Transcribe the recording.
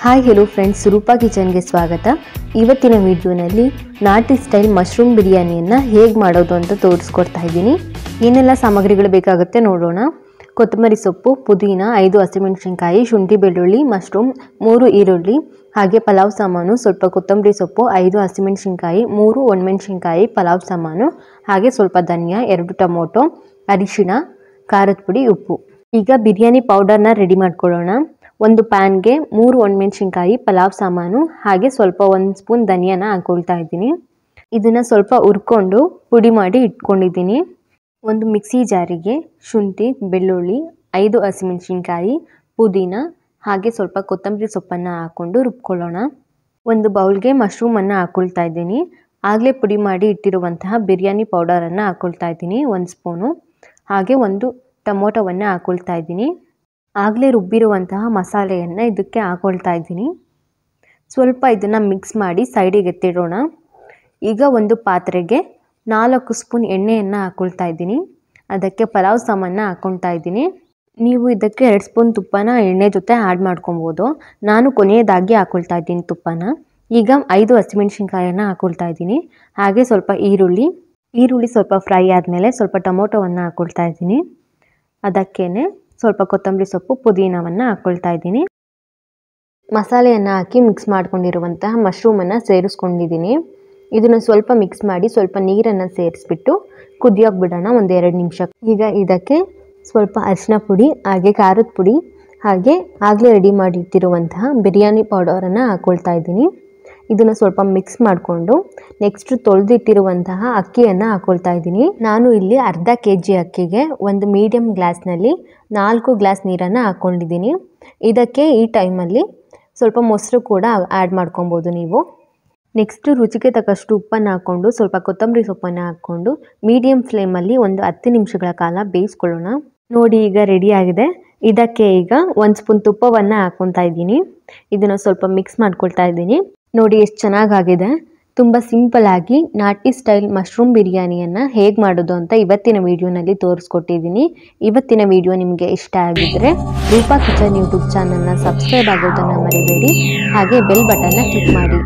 hi hello friends Roopa ಕಿಚನ್ಗೆ ಸ್ವಾಗತ ಇವತ್ತಿನ ವಿಡಿಯೋನಲ್ಲಿ ನಾಟಿ ಸ್ಟೈಲ್ ಮಶ್ರೂಮ್ ಬಿರಿಯಾನಿಯನ್ನು ಹೇಗೆ ಮಾಡೋದು ಅಂತ ತೋರಿಸ್ಕೊಡ್ತಾ ಇದ್ದೀನಿ ಏನೆಲ್ಲ ಸಾಮಗ್ರಿಗಳು ಬೇಕಾಗುತ್ತೆ ನೋಡೋಣ ಕೊತ್ತಂಬರಿ ಸೊಪ್ಪು ಪುದೀನ ಐದು ಹಸಿಮೆಣ್ಸಿನ್ಕಾಯಿ ಶುಂಠಿ ಬೆಳ್ಳುಳ್ಳಿ ಮಶ್ರೂಮ್ ಮೂರು ಈರುಳ್ಳಿ ಹಾಗೆ ಪಲಾವ್ ಸಾಮಾನು ಸ್ವಲ್ಪ ಕೊತ್ತಂಬರಿ ಸೊಪ್ಪು ಐದು ಹಸಿಮೆಣ್ಸಿನ್ಕಾಯಿ ಮೂರು ಒಣಮೆಣ್ಸಿನ್ಕಾಯಿ ಪಲಾವ್ ಸಾಮಾನು ಹಾಗೆ ಸ್ವಲ್ಪ ಧನಿಯಾ ಎರಡು ಟೊಮೊಟೊ ಅರಿಶಿಣ ಖಾರದ ಪುಡಿ ಉಪ್ಪು ಈಗ ಬಿರಿಯಾನಿ ಪೌಡರ್ನ ರೆಡಿ ಮಾಡ್ಕೊಳ್ಳೋಣ ಒಂದು ಪ್ಯಾನ್ಗೆ ಮೂರು ಒಣಮೆಣಸಿನ್ಕಾಯಿ ಪಲಾವ್ ಸಾಮಾನು ಹಾಗೆ ಸ್ವಲ್ಪ ಒಂದು ಸ್ಪೂನ್ ಧನಿಯಾನ ಹಾಕೊಳ್ತಾ ಇದ್ದೀನಿ ಇದನ್ನು ಸ್ವಲ್ಪ ಹುರ್ಕೊಂಡು ಪುಡಿ ಮಾಡಿ ಇಟ್ಕೊಂಡಿದ್ದೀನಿ ಒಂದು ಮಿಕ್ಸಿ ಜಾರಿಗೆ ಶುಂಠಿ ಬೆಳ್ಳುಳ್ಳಿ ಐದು ಹಸಿಮೆಣ್ಸಿನ್ಕಾಯಿ ಪುದೀನ ಹಾಗೆ ಸ್ವಲ್ಪ ಕೊತ್ತಂಬರಿ ಸೊಪ್ಪನ್ನು ಹಾಕ್ಕೊಂಡು ರುಬ್ಕೊಳ್ಳೋಣ ಒಂದು ಬೌಲ್ಗೆ ಮಶ್ರೂಮನ್ನು ಹಾಕ್ಕೊಳ್ತಾ ಇದ್ದೀನಿ ಆಗಲೇ ಪುಡಿ ಮಾಡಿ ಇಟ್ಟಿರುವಂತಹ ಬಿರಿಯಾನಿ ಪೌಡರನ್ನು ಹಾಕೊಳ್ತಾ ಇದ್ದೀನಿ ಒಂದು ಸ್ಪೂನು ಹಾಗೆ ಒಂದು ಟೊಮೊಟೊವನ್ನು ಹಾಕ್ಕೊಳ್ತಾ ಇದ್ದೀನಿ ಆಗಲೇ ರುಬ್ಬಿರುವಂತಹ ಮಸಾಲೆಯನ್ನು ಇದಕ್ಕೆ ಹಾಕೊಳ್ತಾ ಇದ್ದೀನಿ ಸ್ವಲ್ಪ ಇದನ್ನು ಮಿಕ್ಸ್ ಮಾಡಿ ಸೈಡಿಗೆ ಎತ್ತಿಡೋಣ ಈಗ ಒಂದು ಪಾತ್ರೆಗೆ ನಾಲ್ಕು ಸ್ಪೂನ್ ಎಣ್ಣೆಯನ್ನು ಹಾಕೊಳ್ತಾ ಇದ್ದೀನಿ ಅದಕ್ಕೆ ಪಲಾವ್ ಸಾಮಾನ ಹಾಕ್ಕೊಳ್ತಾ ಇದ್ದೀನಿ ನೀವು ಇದಕ್ಕೆ ಎರಡು ಸ್ಪೂನ್ ತುಪ್ಪನ ಎಣ್ಣೆ ಜೊತೆ ಆ್ಯಡ್ ಮಾಡ್ಕೊಬೋದು ನಾನು ಕೊನೆಯದಾಗಿ ಹಾಕೊಳ್ತಾ ಇದ್ದೀನಿ ತುಪ್ಪನ ಈಗ ಐದು ಹಸಿಮೆಣ್ಸಿನ್ಕಾಯನ್ನು ಹಾಕ್ಕೊಳ್ತಾ ಇದ್ದೀನಿ ಹಾಗೆ ಸ್ವಲ್ಪ ಈರುಳ್ಳಿ ಈರುಳ್ಳಿ ಸ್ವಲ್ಪ ಫ್ರೈ ಆದಮೇಲೆ ಸ್ವಲ್ಪ ಟೊಮೊಟೊವನ್ನು ಹಾಕ್ಕೊಳ್ತಾ ಇದ್ದೀನಿ ಅದಕ್ಕೇ ಸ್ವಲ್ಪ ಕೊತ್ತಂಬರಿ ಸೊಪ್ಪು ಪುದೀನವನ್ನು ಹಾಕೊಳ್ತಾ ಇದ್ದೀನಿ ಮಸಾಲೆಯನ್ನು ಹಾಕಿ ಮಿಕ್ಸ್ ಮಾಡ್ಕೊಂಡಿರುವಂತಹ ಮಶ್ರೂಮನ್ನು ಸೇರಿಸ್ಕೊಂಡಿದ್ದೀನಿ ಇದನ್ನು ಸ್ವಲ್ಪ ಮಿಕ್ಸ್ ಮಾಡಿ ಸ್ವಲ್ಪ ನೀರನ್ನು ಸೇರಿಸ್ಬಿಟ್ಟು ಕುದಿಯೋಕೆ ಬಿಡೋಣ ಒಂದು ಎರಡು ನಿಮಿಷ ಈಗ ಇದಕ್ಕೆ ಸ್ವಲ್ಪ ಅರಿಶಿನ ಪುಡಿ ಹಾಗೆ ಖಾರದ ಪುಡಿ ಹಾಗೆ ಆಗಲೇ ರೆಡಿ ಮಾಡಿಟ್ಟಿರುವಂತಹ ಬಿರಿಯಾನಿ ಪೌಡರನ್ನು ಹಾಕ್ಕೊಳ್ತಾ ಇದ್ದೀನಿ ಇದನ್ನು ಸ್ವಲ್ಪ ಮಿಕ್ಸ್ ಮಾಡಿಕೊಂಡು ನೆಕ್ಸ್ಟ್ ತೊಳೆದಿಟ್ಟಿರುವಂತಹ ಅಕ್ಕಿಯನ್ನು ಹಾಕೊಳ್ತಾ ಇದ್ದೀನಿ ನಾನು ಇಲ್ಲಿ ಅರ್ಧ ಕೆ ಜಿ ಅಕ್ಕಿಗೆ ಒಂದು ಮೀಡಿಯಮ್ ಗ್ಲಾಸ್ನಲ್ಲಿ ನಾಲ್ಕು ಗ್ಲಾಸ್ ನೀರನ್ನು ಹಾಕ್ಕೊಂಡಿದ್ದೀನಿ ಇದಕ್ಕೆ ಈ ಟೈಮಲ್ಲಿ ಸ್ವಲ್ಪ ಮೊಸರು ಕೂಡ ಆ್ಯಡ್ ಮಾಡ್ಕೊಬೋದು ನೀವು ನೆಕ್ಸ್ಟ್ ರುಚಿಗೆ ತಕ್ಕಷ್ಟು ಉಪ್ಪನ್ನು ಹಾಕ್ಕೊಂಡು ಸ್ವಲ್ಪ ಕೊತ್ತಂಬರಿ ಸೊಪ್ಪನ್ನು ಹಾಕ್ಕೊಂಡು ಮೀಡಿಯಂ ಫ್ಲೇಮಲ್ಲಿ ಒಂದು ಹತ್ತು ನಿಮಿಷಗಳ ಕಾಲ ಬೇಯಿಸ್ಕೊಳ್ಳೋಣ ನೋಡಿ ಈಗ ರೆಡಿಯಾಗಿದೆ ಇದಕ್ಕೆ ಈಗ ಒಂದು ಸ್ಪೂನ್ ತುಪ್ಪವನ್ನು ಹಾಕೊತಾ ಇದ್ದೀನಿ ಇದನ್ನು ಸ್ವಲ್ಪ ಮಿಕ್ಸ್ ಮಾಡ್ಕೊಳ್ತಾ ಇದ್ದೀನಿ ನೋಡಿ ಎಷ್ಟು ಚೆನ್ನಾಗಾಗಿದೆ ತುಂಬ ಆಗಿ ನಾಟಿ ಸ್ಟೈಲ್ ಮಶ್ರೂಮ್ ಬಿರಿಯಾನಿಯನ್ನು ಹೇಗೆ ಮಾಡೋದು ಅಂತ ಇವತ್ತಿನ ವಿಡಿಯೋನಲ್ಲಿ ತೋರಿಸ್ಕೊಟ್ಟಿದ್ದೀನಿ ಇವತ್ತಿನ ವಿಡಿಯೋ ನಿಮಗೆ ಇಷ್ಟ ಆಗಿದ್ದರೆ ರೂಪಾ ಕಿಚನ್ ಯೂಟ್ಯೂಬ್ ಚಾನಲ್ನ ಸಬ್ಸ್ಕ್ರೈಬ್ ಆಗೋದನ್ನು ಮರಿಬೇಡಿ ಹಾಗೆ ಬೆಲ್ ಬಟನ್ನ ಕ್ಲಿಕ್ ಮಾಡಿ